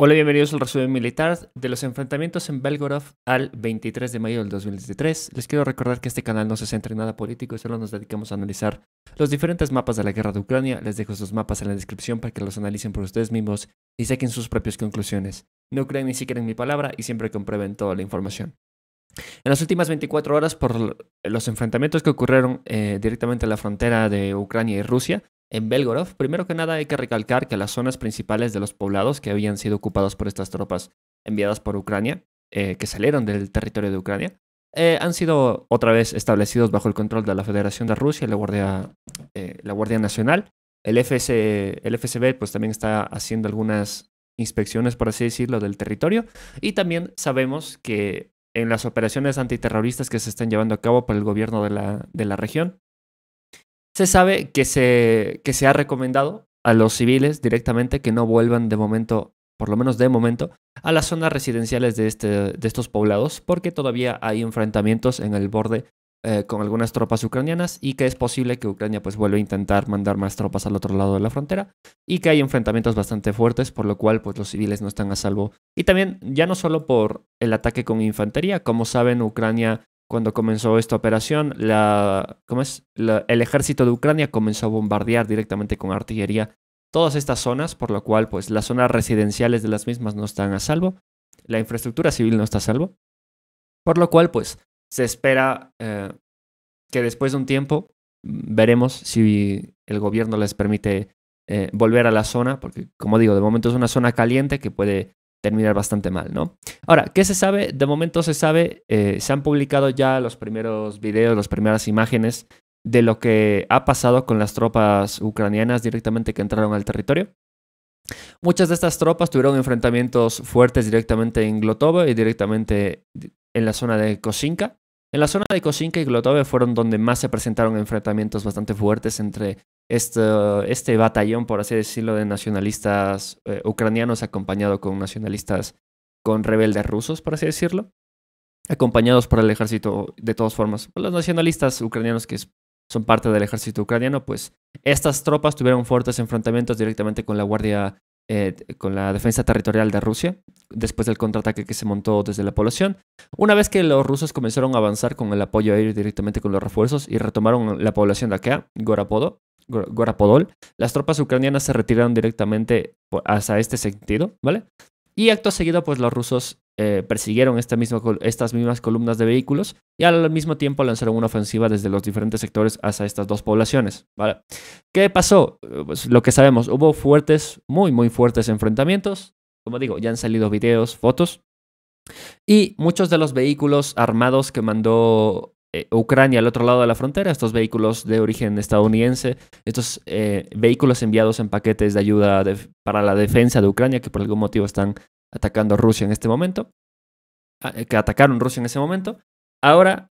Hola, bienvenidos al resumen militar de los enfrentamientos en Belgorod al 23 de mayo del 2023. Les quiero recordar que este canal no se centra en nada político y solo nos dedicamos a analizar los diferentes mapas de la guerra de Ucrania. Les dejo esos mapas en la descripción para que los analicen por ustedes mismos y saquen sus propias conclusiones. No crean ni siquiera en mi palabra y siempre comprueben toda la información. En las últimas 24 horas, por los enfrentamientos que ocurrieron eh, directamente en la frontera de Ucrania y Rusia, en Belgorod, primero que nada hay que recalcar que las zonas principales de los poblados que habían sido ocupados por estas tropas enviadas por Ucrania, eh, que salieron del territorio de Ucrania, eh, han sido otra vez establecidos bajo el control de la Federación de Rusia eh, la Guardia, Nacional. El, FS, el FSB pues, también está haciendo algunas inspecciones, por así decirlo, del territorio. Y también sabemos que en las operaciones antiterroristas que se están llevando a cabo por el gobierno de la, de la región, se sabe que se, que se ha recomendado a los civiles directamente que no vuelvan de momento, por lo menos de momento, a las zonas residenciales de, este, de estos poblados, porque todavía hay enfrentamientos en el borde eh, con algunas tropas ucranianas y que es posible que Ucrania pues vuelva a intentar mandar más tropas al otro lado de la frontera y que hay enfrentamientos bastante fuertes por lo cual pues los civiles no están a salvo y también ya no solo por el ataque con infantería como saben Ucrania cuando comenzó esta operación, la, el ejército de Ucrania comenzó a bombardear directamente con artillería todas estas zonas, por lo cual pues las zonas residenciales de las mismas no están a salvo, la infraestructura civil no está a salvo, por lo cual pues se espera eh, que después de un tiempo mm, veremos si el gobierno les permite eh, volver a la zona, porque como digo, de momento es una zona caliente que puede terminar bastante mal, ¿no? Ahora, ¿qué se sabe? De momento se sabe, eh, se han publicado ya los primeros videos, las primeras imágenes de lo que ha pasado con las tropas ucranianas directamente que entraron al territorio. Muchas de estas tropas tuvieron enfrentamientos fuertes directamente en Glotovo y directamente en la zona de Kosinka. En la zona de Kosinka y Glotove fueron donde más se presentaron enfrentamientos bastante fuertes entre este, este batallón, por así decirlo, de nacionalistas eh, ucranianos acompañado con nacionalistas con rebeldes rusos, por así decirlo, acompañados por el ejército de todas formas. Pues, los nacionalistas ucranianos que son parte del ejército ucraniano, pues estas tropas tuvieron fuertes enfrentamientos directamente con la Guardia, eh, con la defensa territorial de Rusia, después del contraataque que se montó desde la población. Una vez que los rusos comenzaron a avanzar con el apoyo aéreo directamente con los refuerzos y retomaron la población de acá, Gorapodo, Gorapodol, las tropas ucranianas se retiraron directamente hacia este sentido, ¿vale? Y acto seguido, pues los rusos eh, persiguieron estas mismas columnas de vehículos y al mismo tiempo lanzaron una ofensiva desde los diferentes sectores hacia estas dos poblaciones. ¿vale? ¿Qué pasó? Eh, pues lo que sabemos, hubo fuertes, muy, muy fuertes enfrentamientos. Como digo, ya han salido videos, fotos. Y muchos de los vehículos armados que mandó eh, Ucrania al otro lado de la frontera, estos vehículos de origen estadounidense, estos eh, vehículos enviados en paquetes de ayuda para la defensa de Ucrania, que por algún motivo están atacando a Rusia en este momento, ah, eh, que atacaron Rusia en ese momento, ahora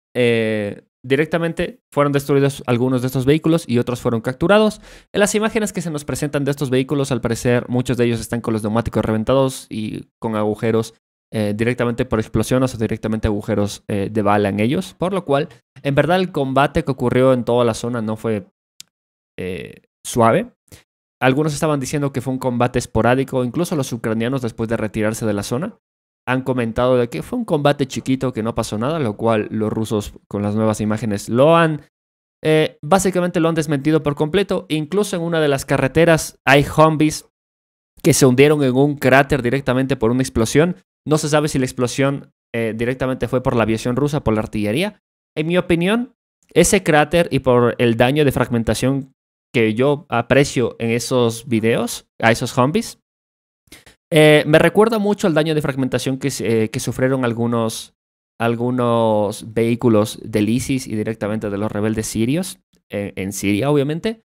directamente fueron destruidos algunos de estos vehículos y otros fueron capturados. En las imágenes que se nos presentan de estos vehículos, al parecer muchos de ellos están con los neumáticos reventados y con agujeros eh, directamente por explosiones o directamente agujeros eh, de bala en ellos. Por lo cual, en verdad el combate que ocurrió en toda la zona no fue eh, suave. Algunos estaban diciendo que fue un combate esporádico, incluso los ucranianos después de retirarse de la zona han comentado de que fue un combate chiquito que no pasó nada, lo cual los rusos con las nuevas imágenes lo han básicamente lo han desmentido por completo. Incluso en una de las carreteras hay zombies que se hundieron en un cráter directamente por una explosión no se sabe si la explosión eh, directamente fue por la aviación rusa, por la artillería. En mi opinión, ese cráter y por el daño de fragmentación que yo aprecio en esos videos, a esos zombies, eh, me recuerda mucho al daño de fragmentación eh, que, sufrieron algunos, algunos vehículos del ISIS y directamente de los rebeldes sirios, en Siria obviamente,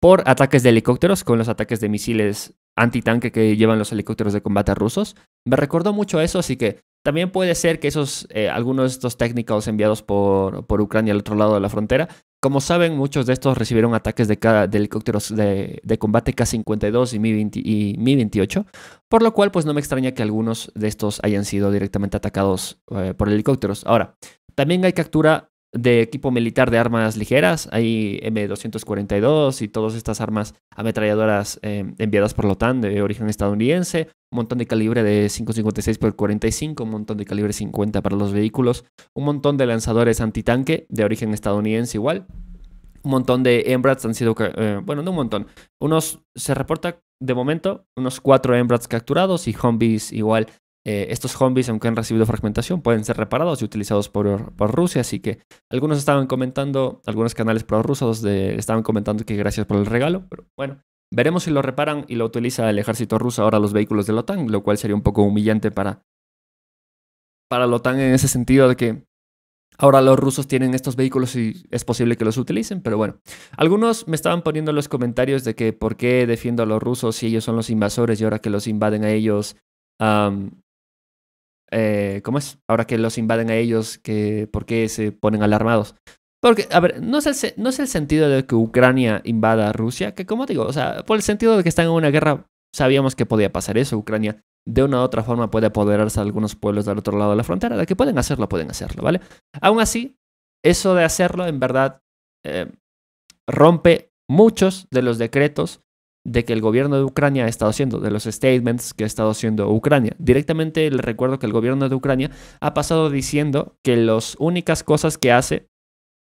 por ataques de helicópteros con los ataques de misiles antitanque que llevan los helicópteros de combate rusos. Me recordó mucho eso, así que también puede ser que esos, eh, algunos de estos técnicos enviados por, por Ucrania al otro lado de la frontera, como saben, muchos de estos recibieron ataques de, helicópteros de, combate K-52 y Mi-28, por lo cual pues no me extraña que algunos de estos hayan sido directamente atacados eh, por helicópteros. Ahora, también hay captura de equipo militar de armas ligeras, hay M242 y todas estas armas ametralladoras eh, enviadas por la OTAN de origen estadounidense, un montón de calibre de 5.56 por 45, un montón de calibre 50 para los vehículos, un montón de lanzadores antitanque de origen estadounidense igual, un montón de Embrats han sido, eh, bueno, no un montón, unos, se reporta de momento, unos cuatro Embrats capturados y Humvees igual eh, estos zombies, aunque han recibido fragmentación, pueden ser reparados y utilizados por, Rusia. Así que algunos estaban comentando, algunos canales prorrusos estaban comentando que gracias por el regalo. Pero bueno, veremos si lo reparan y lo utiliza el ejército ruso ahora los vehículos de la OTAN, lo cual sería un poco humillante para, para la OTAN en ese sentido de que Ahora los rusos tienen estos vehículos y es posible que los utilicen, pero bueno. Algunos me estaban poniendo los comentarios de que por qué defiendo a los rusos si ellos son los invasores y ahora que los invaden a ellos, eh, ¿cómo es? Ahora que los invaden a ellos, que, ¿por qué se ponen alarmados? Porque, a ver, no es, el, no es el sentido de que Ucrania invada a Rusia, que como digo, o sea, por el sentido de que están en una guerra, sabíamos que podía pasar eso. Ucrania de una u otra forma puede apoderarse a algunos pueblos del otro lado de la frontera. De que pueden hacerlo, pueden hacerlo, ¿vale? Aún así, eso de hacerlo, en verdad, eh, rompe muchos de los decretos de que el gobierno de Ucrania ha estado haciendo, de los statements que ha estado haciendo Ucrania. Directamente le recuerdo que el gobierno de Ucrania ha pasado diciendo que las únicas cosas que hace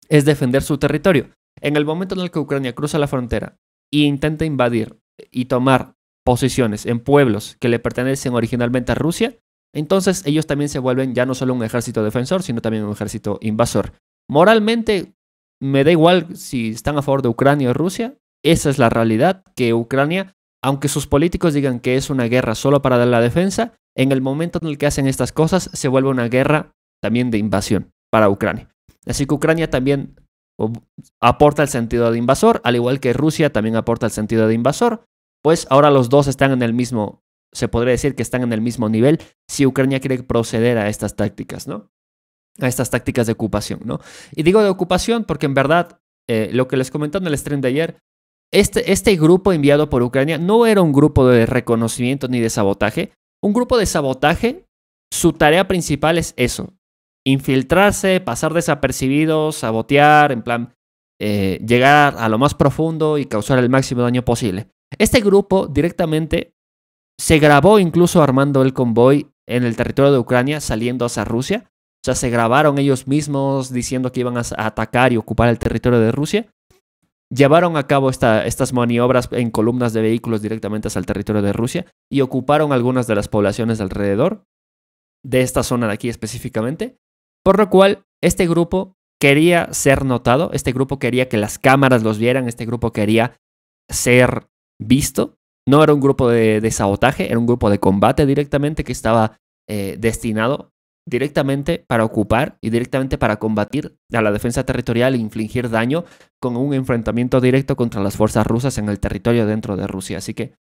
es defender su territorio. En el momento en el que Ucrania cruza la frontera e intenta invadir y tomar posiciones en pueblos que le pertenecen originalmente a Rusia, entonces ellos también se vuelven ya no solo un ejército defensor, sino también un ejército invasor. Moralmente, me da igual si están a favor de Ucrania o Rusia, esa es la realidad que Ucrania, aunque sus políticos digan que es una guerra solo para dar la defensa, en el momento en el que hacen estas cosas se vuelve una guerra también de invasión para Ucrania. Así que Ucrania también aporta el sentido de invasor, al igual que Rusia también aporta el sentido de invasor, pues ahora los dos están en el mismo, se podría decir que están en el mismo nivel si Ucrania quiere proceder a estas tácticas, ¿no? A estas tácticas de ocupación, ¿no? Y digo de ocupación porque en verdad, eh, lo que les comenté en el stream de ayer, este, este, grupo enviado por Ucrania no era un grupo de reconocimiento ni de sabotaje. Un grupo de sabotaje, su tarea principal es eso, infiltrarse, pasar desapercibidos, sabotear, en plan, eh, llegar a lo más profundo y causar el máximo daño posible. Este grupo directamente se grabó incluso armando el convoy en el territorio de Ucrania saliendo hacia Rusia. O sea, se grabaron ellos mismos diciendo que iban a atacar y ocupar el territorio de Rusia llevaron a cabo estas maniobras en columnas de vehículos directamente hacia el territorio de Rusia y ocuparon algunas de las poblaciones alrededor, de esta zona de aquí específicamente, por lo cual este grupo quería ser notado, este grupo quería que las cámaras los vieran, este grupo quería ser visto. No era un grupo de, sabotaje, era un grupo de combate directamente que estaba eh, destinado directamente para ocupar y directamente para combatir a la defensa territorial e infligir daño con un enfrentamiento directo contra las fuerzas rusas en el territorio dentro de Rusia. Así que,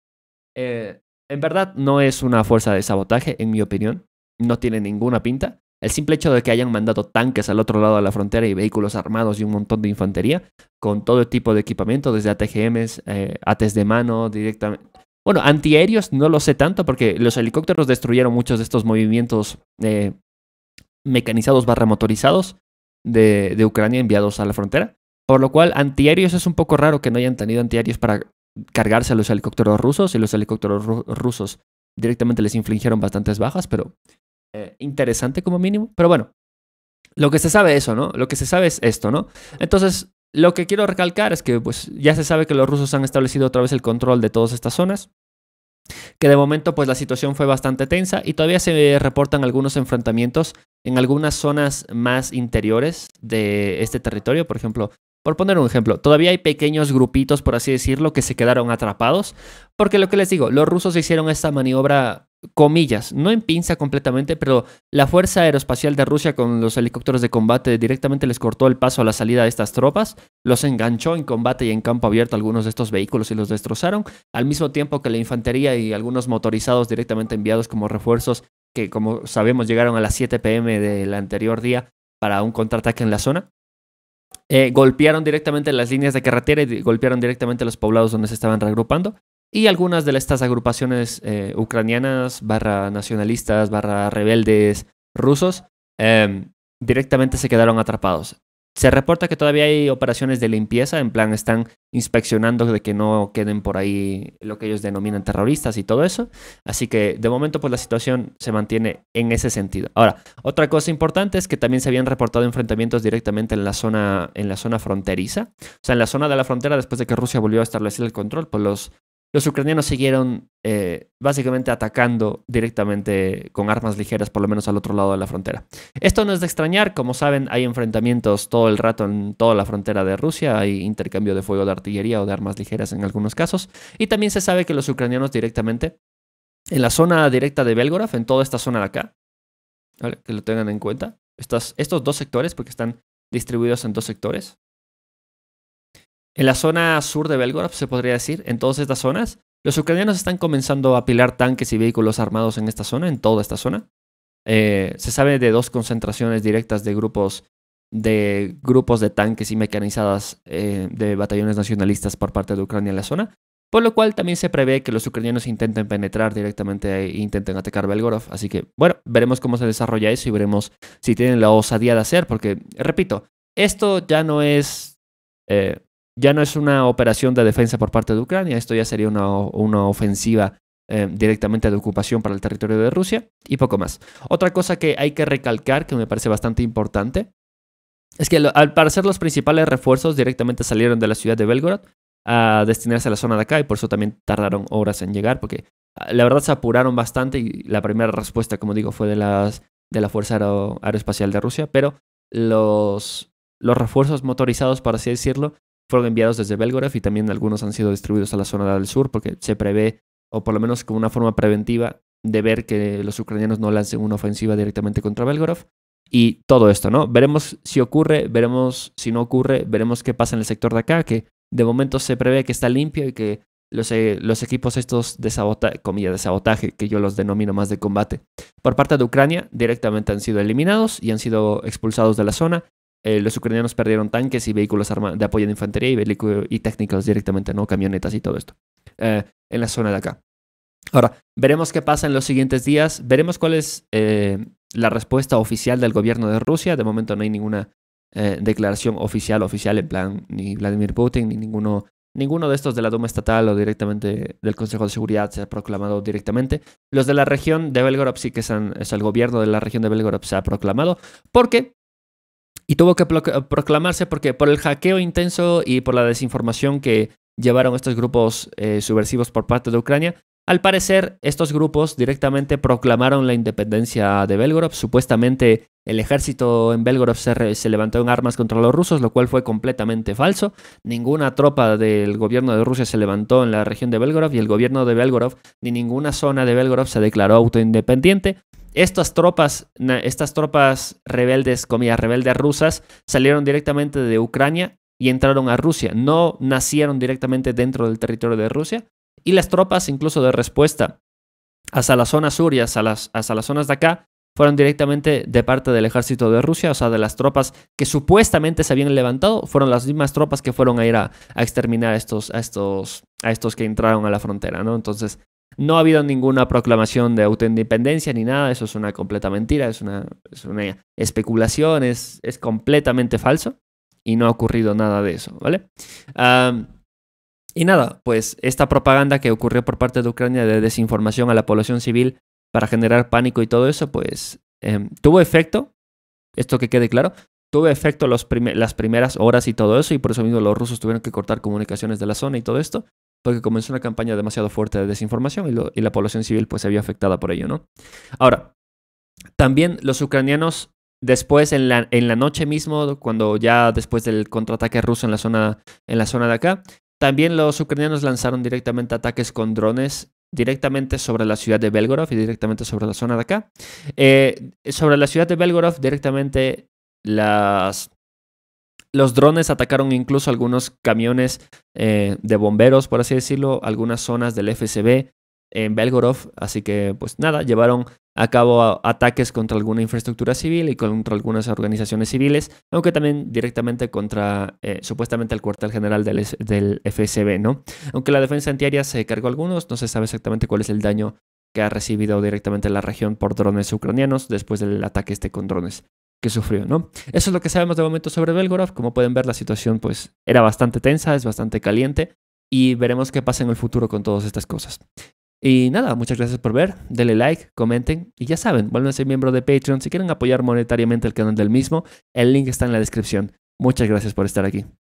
eh, en verdad, no es una fuerza de sabotaje, en mi opinión. No tiene ninguna pinta. El simple hecho de que hayan mandado tanques al otro lado de la frontera y vehículos armados y un montón de infantería con todo tipo de equipamiento, desde ATGMs, eh, ATs de mano, directamente. Bueno, antiaéreos no lo sé tanto porque los helicópteros destruyeron muchos de estos movimientos eh, mecanizados barra motorizados de, Ucrania enviados a la frontera. Por lo cual, antiaéreos es un poco raro que no hayan tenido antiaéreos para cargarse a los helicópteros rusos y los helicópteros rusos directamente les infligieron bastantes bajas, pero eh, interesante como mínimo. Pero bueno, lo que se sabe es eso, ¿no? Lo que se sabe es esto, ¿no? Entonces, lo que quiero recalcar es que pues, ya se sabe que los rusos han establecido otra vez el control de todas estas zonas, que de momento pues la situación fue bastante tensa y todavía se reportan algunos enfrentamientos en algunas zonas más interiores de este territorio, por ejemplo, por poner un ejemplo, todavía hay pequeños grupitos, por así decirlo, que se quedaron atrapados, porque lo que les digo, los rusos hicieron esta maniobra, comillas, no en pinza completamente, pero la Fuerza Aeroespacial de Rusia con los helicópteros de combate directamente les cortó el paso a la salida de estas tropas, los enganchó en combate y en campo abierto algunos de estos vehículos y los destrozaron, al mismo tiempo que la infantería y algunos motorizados directamente enviados como refuerzos que como sabemos llegaron a las 7 pm del anterior día para un contraataque en la zona. Eh, golpearon directamente las líneas de carretera y golpearon directamente los poblados donde se estaban reagrupando. Y algunas de estas agrupaciones eh, ucranianas, barra nacionalistas, barra rebeldes rusos, eh, directamente se quedaron atrapados. Se reporta que todavía hay operaciones de limpieza, en plan están inspeccionando de que no queden por ahí lo que ellos denominan terroristas y todo eso. Así que de momento pues la situación se mantiene en ese sentido. Ahora, otra cosa importante es que también se habían reportado enfrentamientos directamente en la zona en la zona fronteriza, o sea, en la zona de la frontera después de que Rusia volvió a establecer el control, pues los los ucranianos siguieron eh, básicamente atacando directamente con armas ligeras, por lo menos al otro lado de la frontera. Esto no es de extrañar, como saben, hay enfrentamientos todo el rato en toda la frontera de Rusia, hay intercambio de fuego de artillería o de armas ligeras en algunos casos, y también se sabe que los ucranianos directamente, en la zona directa de Belgorod, en toda esta zona de acá, que lo tengan en cuenta, estos dos sectores, porque están distribuidos en dos sectores, en la zona sur de Belgorod, se podría decir, en todas estas zonas, los ucranianos están comenzando a apilar tanques y vehículos armados en esta zona, en toda esta zona. Eh, se sabe de dos concentraciones directas de grupos de grupos de tanques y mecanizadas eh, de batallones nacionalistas por parte de Ucrania en la zona, por lo cual también se prevé que los ucranianos intenten penetrar directamente e intenten atacar Belgorod. Así que, bueno, veremos cómo se desarrolla eso y veremos si tienen la osadía de hacer, porque, repito, esto ya no es eh, ya no es una operación de defensa por parte de Ucrania, esto ya sería una, una ofensiva eh, directamente de ocupación para el territorio de Rusia y poco más. Otra cosa que hay que recalcar, que me parece bastante importante, es que al parecer los principales refuerzos directamente salieron de la ciudad de Belgorod a destinarse a la zona de acá y por eso también tardaron horas en llegar porque ah, la verdad se apuraron bastante y la primera respuesta, como digo, fue de, las, de la Fuerza Aeroespacial de Rusia, pero los, los refuerzos motorizados, por así decirlo, fueron enviados desde Belgorod y también algunos han sido distribuidos a la zona del sur porque se prevé, o por lo menos como una forma preventiva, de ver que los ucranianos no lancen una ofensiva directamente contra Belgorod. Y todo esto, ¿no? Veremos si ocurre, veremos si no ocurre, veremos qué pasa en el sector de acá, que de momento se prevé que está limpio y que los, eh, los equipos estos de de sabotaje, que yo los denomino más de combate, por parte de Ucrania, directamente han sido eliminados y han sido expulsados de la zona eh, los ucranianos perdieron tanques y vehículos de apoyo de infantería y, y técnicos directamente, ¿no? Camionetas y todo esto. Eh, en la zona de acá. Ahora, veremos qué pasa en los siguientes días. Veremos cuál es eh, la respuesta oficial del gobierno de Rusia. De momento no hay ninguna declaración oficial, oficial, en plan, ni Vladimir Putin, ni ninguno Ninguno de estos de la Duma Estatal o directamente del Consejo de Seguridad se ha proclamado directamente. Los de la región de Belgorod sí que es el gobierno de la región de Belgorod se ha proclamado porque y tuvo que proclamarse porque por el hackeo intenso y por la desinformación que llevaron estos grupos eh, subversivos por parte de Ucrania, al parecer estos grupos directamente proclamaron la independencia de Belgorod. Supuestamente el ejército en Belgorod se, se, levantó en armas contra los rusos, lo cual fue completamente falso. Ninguna tropa del gobierno de Rusia se levantó en la región de Belgorod y el gobierno de Belgorod ni ninguna zona de Belgorod se declaró autoindependiente. Estas tropas, estas tropas rebeldes, comillas, rebeldes rusas, salieron directamente de Ucrania y entraron a Rusia. No nacieron directamente dentro del territorio de Rusia. Y las tropas, incluso de respuesta, hasta la zona sur y hasta las, las zonas de acá, fueron directamente de parte del ejército de Rusia, o sea, de las tropas que supuestamente se habían levantado, fueron las mismas tropas que fueron a ir a, exterminar a estos, a, estos, a estos que entraron a la frontera, ¿no? Entonces, no ha habido ninguna proclamación de autoindependencia ni nada, eso es una completa mentira, es una, especulación, es, completamente falso y no ha ocurrido nada de eso, ¿vale? y nada, pues esta propaganda que ocurrió por parte de Ucrania de desinformación a la población civil para generar pánico y todo eso, pues em, tuvo efecto, esto que quede claro, tuvo efecto las primeras horas y todo eso, y por eso mismo los rusos tuvieron que cortar comunicaciones de la zona y todo esto, porque comenzó una campaña demasiado fuerte de desinformación y, la población civil pues se vio afectada por ello, ¿no? Ahora, también los ucranianos después en la, noche mismo, cuando ya después del contraataque ruso en la zona, en la zona de acá, también los ucranianos lanzaron directamente ataques con drones directamente sobre la ciudad de Belgorod y directamente sobre la zona de acá. Eh, sobre la ciudad de Belgorod, directamente las, los drones atacaron incluso algunos camiones eh, de bomberos, por así decirlo, algunas zonas del FSB en Belgorod. Así que, pues nada, llevaron a cabo ataques contra alguna infraestructura civil y contra algunas organizaciones civiles, aunque también directamente contra eh, supuestamente el cuartel general del, del, FSB, ¿no? Aunque la defensa antiaérea se cargó algunos, no se sabe exactamente cuál es el daño que ha recibido directamente la región por drones ucranianos después del ataque este con drones que sufrió, ¿no? Eso es lo que sabemos de momento sobre Belgorov. Como pueden ver, la situación pues era bastante tensa, es bastante caliente y veremos qué pasa en el futuro con todas estas cosas. Y nada, muchas gracias por ver, denle like, comenten y ya saben, vuelven a ser miembro de Patreon si quieren apoyar monetariamente el canal del mismo, el link está en la descripción. Muchas gracias por estar aquí.